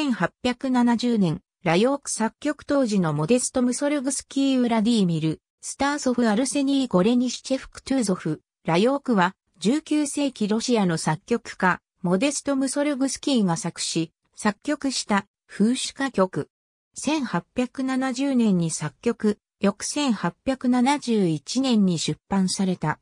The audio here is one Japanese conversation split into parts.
1870年、ラヨーク作曲当時のモデスト・ムソルグスキー・ウラディーミル、スターソフ・アルセニー・ゴレニシチェフ・クトゥーゾフ、ラヨークは19世紀ロシアの作曲家、モデスト・ムソルグスキーが作詞、作曲した風刺歌曲。1870年に作曲、翌1871年に出版された。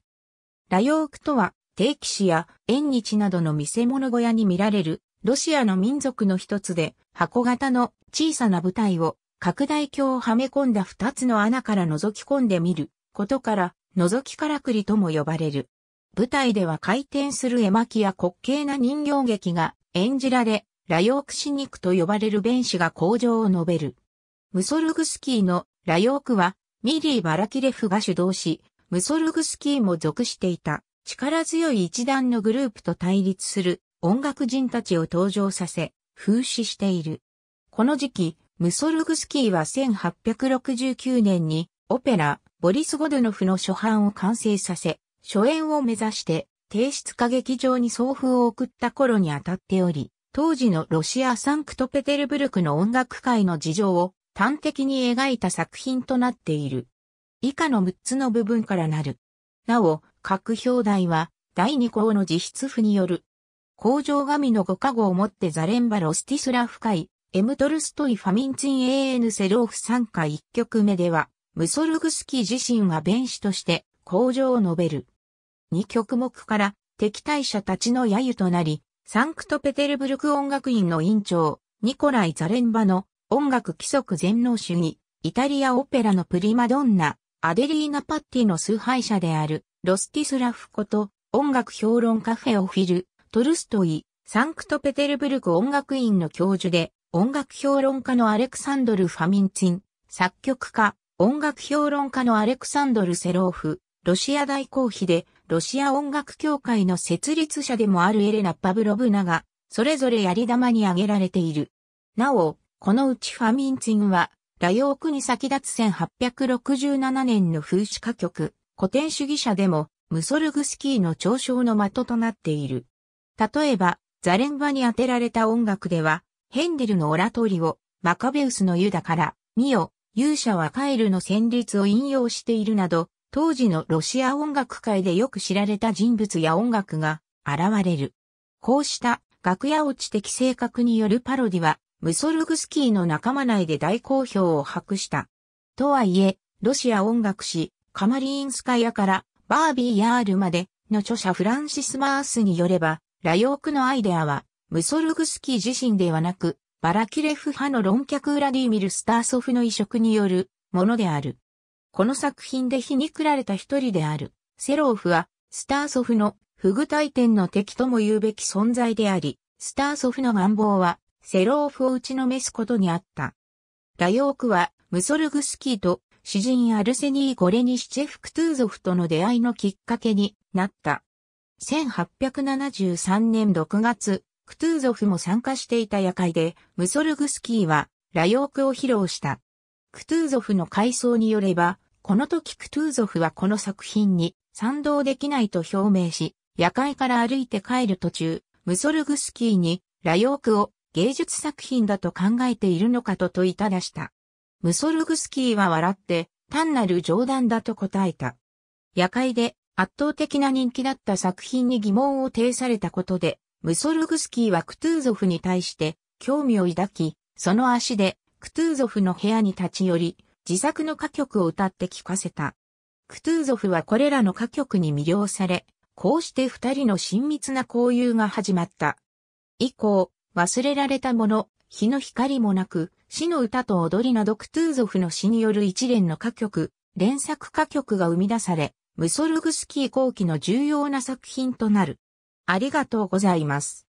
ラヨークとは定期誌や縁日などの見せ物小屋に見られるロシアの民族の一つで、箱型の小さな部隊を拡大鏡をはめ込んだ二つの穴から覗き込んでみることから、覗きからくりとも呼ばれる。舞台では回転する絵巻や滑稽な人形劇が演じられ、ラヨークシニクと呼ばれる弁士が向上を述べる。ムソルグスキーのラヨークはミリー・バラキレフが主導し、ムソルグスキーも属していた力強い一団のグループと対立する音楽人たちを登場させ、風刺している。この時期、ムソルグスキーは1869年にオペラ、ボリス・ゴドノフの初版を完成させ、初演を目指して、提出歌劇場に送風を送った頃に当たっており、当時のロシア・サンクトペテルブルクの音楽界の事情を端的に描いた作品となっている。以下の6つの部分からなる。なお、各表題は、第2項の自筆譜による工場神の五加護をもってザレンバロスティスラフ会、エムトルストイファミンチン AN セロオフ参加1曲目では、ムソルグスキー自身は弁士として工場を述べる。2曲目から敵対者たちの揶揄となり、サンクトペテルブルク音楽院の院長、ニコライ・ザレンバの音楽規則全能主義、イタリアオペラのプリマドンナ、アデリーナ・パッティの崇拝者である、ロスティスラフこと、音楽評論カフェオフィル、トルストイ、サンクトペテルブルク音楽院の教授で、音楽評論家のアレクサンドル・ファミンチン、作曲家、音楽評論家のアレクサンドル・セローフ、ロシア大公妃で、ロシア音楽協会の設立者でもあるエレナ・パブロブナが、それぞれやり玉に挙げられている。なお、このうちファミンチンは、ラヨークに先立つ1867年の風刺歌曲、古典主義者でも、ムソルグスキーの長笑の的となっている。例えば、ザレンバに当てられた音楽では、ヘンデルのオラトリオ、マカベウスのユダから、ミオ、勇者はカエルの旋律を引用しているなど、当時のロシア音楽界でよく知られた人物や音楽が現れる。こうした楽屋落ち的性格によるパロディは、ムソルグスキーの仲間内で大好評を博した。とはいえ、ロシア音楽誌、カマリーンスカヤから、バービー・ヤールまでの著者フランシス・マースによれば、ラヨークのアイデアは、ムソルグスキー自身ではなく、バラキレフ派の論客ウラディミル・スターソフの移植によるものである。この作品で皮肉られた一人である、セローフは、スターソフの不具体点の敵とも言うべき存在であり、スターソフの願望は、セローフを打ちのめすことにあった。ラヨークは、ムソルグスキーと詩人アルセニー・ゴレニシチェフ・クトゥーゾフとの出会いのきっかけになった。1873年6月、クトゥーゾフも参加していた夜会で、ムソルグスキーは、ラヨークを披露した。クトゥーゾフの回想によれば、この時クトゥーゾフはこの作品に賛同できないと表明し、夜会から歩いて帰る途中、ムソルグスキーに、ラヨークを芸術作品だと考えているのかと問いただした。ムソルグスキーは笑って、単なる冗談だと答えた。夜会で圧倒的な人気だった作品に疑問を呈されたことで、ムソルグスキーはクトゥーゾフに対して興味を抱き、その足でクトゥーゾフの部屋に立ち寄り、自作の歌曲を歌って聴かせた。クトゥーゾフはこれらの歌曲に魅了され、こうして二人の親密な交友が始まった。以降、忘れられたもの、日の光もなく、死の歌と踊りなどクトゥーゾフの詩による一連の歌曲、連作歌曲が生み出され、ムソルグスキー後期の重要な作品となる。ありがとうございます。